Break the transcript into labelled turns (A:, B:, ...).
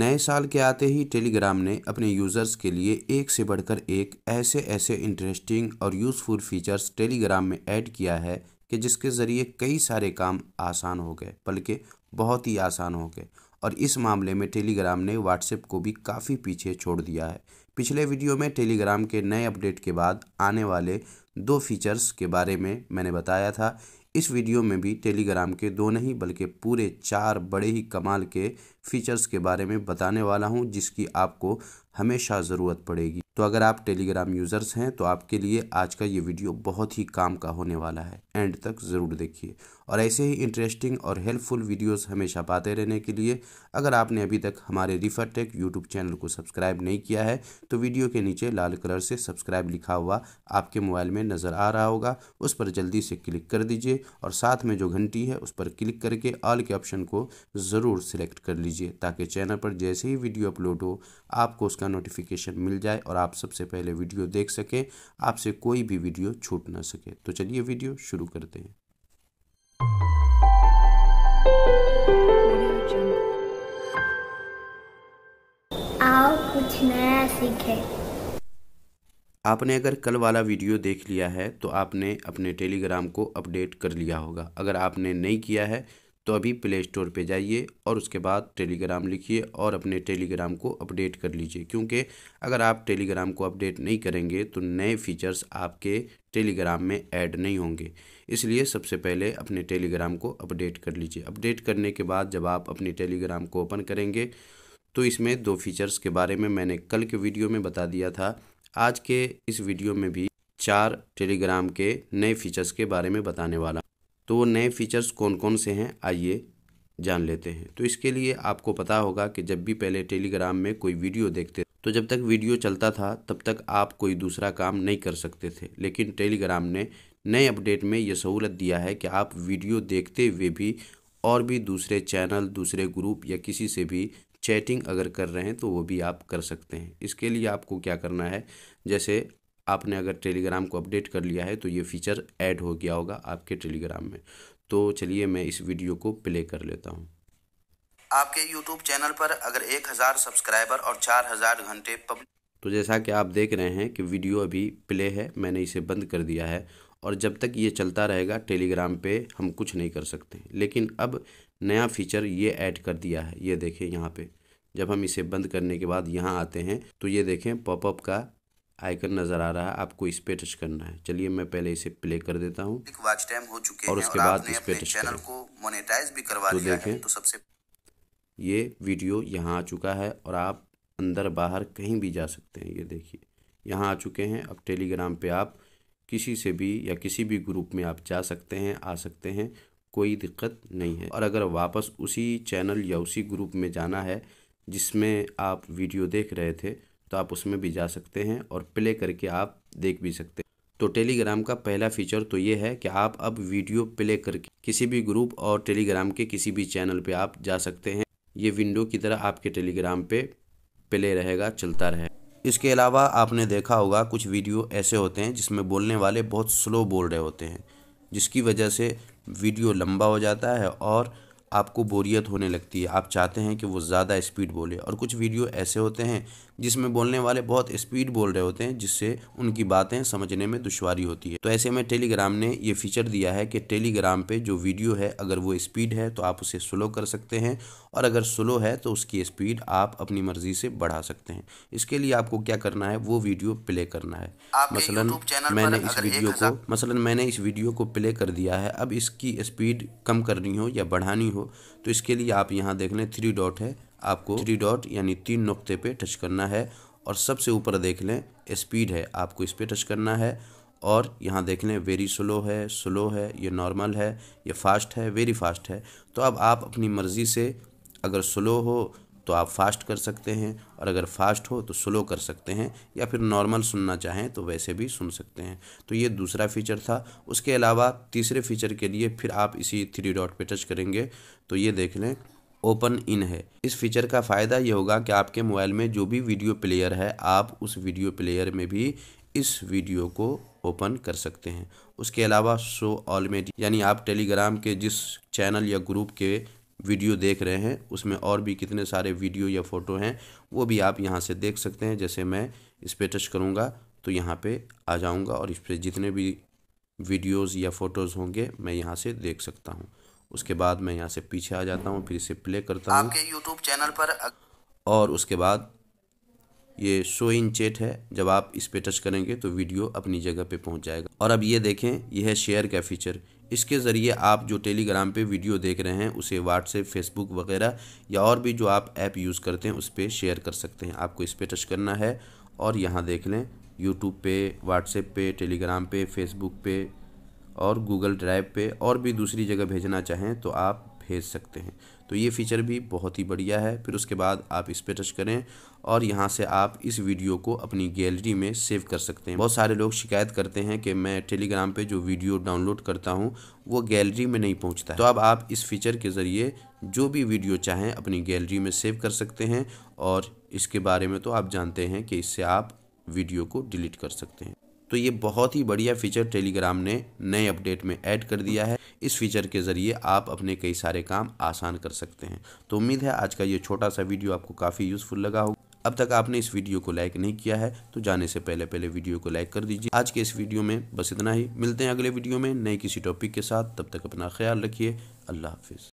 A: नए साल के आते ही टेलीग्राम ने अपने यूज़र्स के लिए एक से बढ़कर एक ऐसे ऐसे इंटरेस्टिंग और यूज़फुल फीचर्स टेलीग्राम में ऐड किया है कि जिसके ज़रिए कई सारे काम आसान हो गए बल्कि बहुत ही आसान हो गए और इस मामले में टेलीग्राम ने व्हाट्सएप को भी काफ़ी पीछे छोड़ दिया है पिछले वीडियो में टेलीग्राम के नए अपडेट के बाद आने वाले दो फीचर्स के बारे में मैंने बताया था इस वीडियो में भी टेलीग्राम के दो नहीं बल्कि पूरे चार बड़े ही कमाल के फीचर्स के बारे में बताने वाला हूं जिसकी आपको हमेशा ज़रूरत पड़ेगी तो अगर आप टेलीग्राम यूज़र्स हैं तो आपके लिए आज का ये वीडियो बहुत ही काम का होने वाला है एंड तक ज़रूर देखिए और ऐसे ही इंटरेस्टिंग और हेल्पफुल वीडियोस हमेशा पाते रहने के लिए अगर आपने अभी तक हमारे रिफर टेक यूट्यूब चैनल को सब्सक्राइब नहीं किया है तो वीडियो के नीचे लाल कलर से सब्सक्राइब लिखा हुआ आपके मोबाइल में नज़र आ रहा होगा उस पर जल्दी से क्लिक कर दीजिए और साथ में जो घंटी है उस पर क्लिक करके ऑल के ऑप्शन को ज़रूर सिलेक्ट कर लीजिए दीजिए ताकि चैनल पर जैसे ही वीडियो अपलोड हो आपको उसका नोटिफिकेशन मिल जाए और आप सबसे पहले वीडियो देख सकें आपसे कोई भी वीडियो छूट ना सके तो चलिए वीडियो शुरू करते हैं आपने अगर कल वाला वीडियो देख लिया है तो आपने अपने टेलीग्राम को अपडेट कर लिया होगा अगर आपने नहीं किया है तो अभी प्ले स्टोर पर जाइए और उसके बाद टेलीग्राम लिखिए और अपने टेलीग्राम को अपडेट कर लीजिए क्योंकि अगर आप टेलीग्राम को अपडेट नहीं करेंगे तो नए फीचर्स आपके टेलीग्राम में ऐड नहीं होंगे इसलिए सबसे पहले अपने टेलीग्राम को अपडेट कर लीजिए अपडेट करने के बाद जब आप अपने टेलीग्राम को ओपन करेंगे तो इसमें दो फीचर्स के बारे में मैंने कल के वीडियो में बता दिया था आज के इस वीडियो में भी चार टेलीग्राम के नए फीचर्स के बारे में बताने वाला तो वो नए फीचर्स कौन कौन से हैं आइए जान लेते हैं तो इसके लिए आपको पता होगा कि जब भी पहले टेलीग्राम में कोई वीडियो देखते तो जब तक वीडियो चलता था तब तक आप कोई दूसरा काम नहीं कर सकते थे लेकिन टेलीग्राम ने नए अपडेट में यह सहूलत दिया है कि आप वीडियो देखते हुए भी और भी दूसरे चैनल दूसरे ग्रुप या किसी से भी चैटिंग अगर कर रहे हैं तो वो भी आप कर सकते हैं इसके लिए आपको क्या करना है जैसे आपने अगर टेलीग्राम को अपडेट कर लिया है तो ये फीचर ऐड हो गया होगा आपके टेलीग्राम में तो चलिए मैं इस वीडियो को प्ले कर लेता हूँ आपके यूट्यूब चैनल पर अगर एक हज़ार सब्सक्राइबर और चार हज़ार घंटे पब्लिक तो जैसा कि आप देख रहे हैं कि वीडियो अभी प्ले है मैंने इसे बंद कर दिया है और जब तक ये चलता रहेगा टेलीग्राम पे हम कुछ नहीं कर सकते लेकिन अब नया फीचर ये ऐड कर दिया है ये देखें यहाँ पे जब हम इसे बंद करने के बाद यहाँ आते हैं तो ये देखें पॉपअप का आइकन नज़र आ रहा है आपको इस पे टच करना है चलिए मैं पहले इसे प्ले कर देता हूँ और उसके और बाद इस पे टच चैनल को मोनेटाइज भी करवा तो देखें तो सबसे ये वीडियो यहाँ आ चुका है और आप अंदर बाहर कहीं भी जा सकते हैं ये देखिए यहाँ आ चुके हैं अब टेलीग्राम पे आप किसी से भी या किसी भी ग्रुप में आप जा सकते हैं आ सकते हैं कोई दिक्कत नहीं है और अगर वापस उसी चैनल या उसी ग्रुप में जाना है जिसमें आप वीडियो देख रहे थे तो आप उसमें भी जा सकते हैं और प्ले करके आप देख भी सकते हैं तो टेलीग्राम का पहला फीचर तो ये है कि आप अब वीडियो प्ले करके किसी भी ग्रुप और टेलीग्राम के किसी भी चैनल पे आप जा सकते हैं ये विंडो की तरह आपके टेलीग्राम पे प्ले रहेगा चलता रहे इसके अलावा आपने देखा होगा कुछ वीडियो ऐसे होते हैं जिसमें बोलने वाले बहुत स्लो बोल रहे होते हैं जिसकी वजह से वीडियो लंबा हो जाता है और आपको बोरियत होने लगती है आप चाहते हैं कि वो ज़्यादा स्पीड बोले और कुछ वीडियो ऐसे होते हैं जिसमें बोलने वाले बहुत स्पीड बोल रहे होते हैं जिससे उनकी बातें समझने में दुशारी होती है तो ऐसे में टेलीग्राम ने ये फीचर दिया है कि टेलीग्राम पे जो वीडियो है अगर वो स्पीड है तो आप उसे स्लो कर सकते हैं और अगर स्लो है तो उसकी स्पीड आप अपनी मर्जी से बढ़ा सकते हैं इसके लिए आपको क्या करना है वो वीडियो प्ले करना है मसलन मैंने इस वीडियो को मसलन मैंने इस वीडियो को प्ले कर दिया है अब इसकी स्पीड कम करनी हो या बढ़ानी हो तो इसके लिए आप यहाँ देख लें थ्री डॉट है आपको थ्री डॉट यानी तीन नुक्ते पे टच करना है और सबसे ऊपर देख लें स्पीड है आपको इस पर टच करना है और यहाँ देख लें वेरी स्लो है स्लो है ये नॉर्मल है ये फास्ट है वेरी फास्ट है तो अब आप अपनी मर्ज़ी से अगर स्लो हो तो आप फास्ट कर सकते हैं और अगर फास्ट हो तो स्लो कर सकते हैं या फिर नॉर्मल सुनना चाहें तो वैसे भी सुन सकते हैं तो ये दूसरा फीचर था उसके अलावा तीसरे फीचर के लिए फिर आप इसी थ्री डॉट पे टच करेंगे तो ये देख लें ओपन इन है इस फीचर का फ़ायदा ये होगा कि आपके मोबाइल में जो भी वीडियो प्लेयर है आप उस वीडियो प्लेयर में भी इस वीडियो को ओपन कर सकते हैं उसके अलावा शो ऑल में यानी आप टेलीग्राम के जिस चैनल या ग्रुप के वीडियो देख रहे हैं उसमें और भी कितने सारे वीडियो या फ़ोटो हैं वो भी आप यहाँ से देख सकते हैं जैसे मैं इस पर टच करूँगा तो यहाँ पे आ जाऊँगा और इस पर जितने भी वीडियोज़ या फ़ोटोज़ होंगे मैं यहाँ से देख सकता हूँ उसके बाद मैं यहाँ से पीछे आ जाता हूँ फिर इसे प्ले करता हूँ आपके यूट्यूब चैनल पर और उसके बाद ये शो इन चेट है जब आप इस पर टच करेंगे तो वीडियो अपनी जगह पे पहुंच जाएगा और अब ये देखें यह है शेयर का फीचर इसके ज़रिए आप जो टेलीग्राम पे वीडियो देख रहे हैं उसे व्हाट्सएप फेसबुक वगैरह या और भी जो आप ऐप यूज़ करते हैं उस पर शेयर कर सकते हैं आपको इस पर टच करना है और यहाँ देख लें यूट्यूब पे व्हाट्सएप पे टेलीग्राम पे फेसबुक पे और गूगल ड्राइव पे और भी दूसरी जगह भेजना चाहें तो आप भेज सकते हैं तो ये फीचर भी बहुत ही बढ़िया है फिर उसके बाद आप इस पर टच करें और यहाँ से आप इस वीडियो को अपनी गैलरी में सेव कर सकते हैं बहुत सारे लोग शिकायत करते हैं कि मैं टेलीग्राम पे जो वीडियो डाउनलोड करता हूँ वो गैलरी में नहीं पहुँचता तो अब आप इस फीचर के ज़रिए जो भी वीडियो चाहें अपनी गैलरी में सेव कर सकते हैं और इसके बारे में तो आप जानते हैं कि इससे आप वीडियो को डिलीट कर सकते हैं तो ये बहुत ही बढ़िया फीचर टेलीग्राम ने नए अपडेट में ऐड कर दिया है इस फीचर के ज़रिए आप अपने कई सारे काम आसान कर सकते हैं तो उम्मीद है आज का ये छोटा सा वीडियो आपको काफ़ी यूज़फुल लगा होगा अब तक आपने इस वीडियो को लाइक नहीं किया है तो जाने से पहले पहले वीडियो को लाइक कर दीजिए आज के इस वीडियो में बस इतना ही मिलते हैं अगले वीडियो में नए किसी टॉपिक के साथ तब तक अपना ख्याल रखिए अल्लाह हाफिज़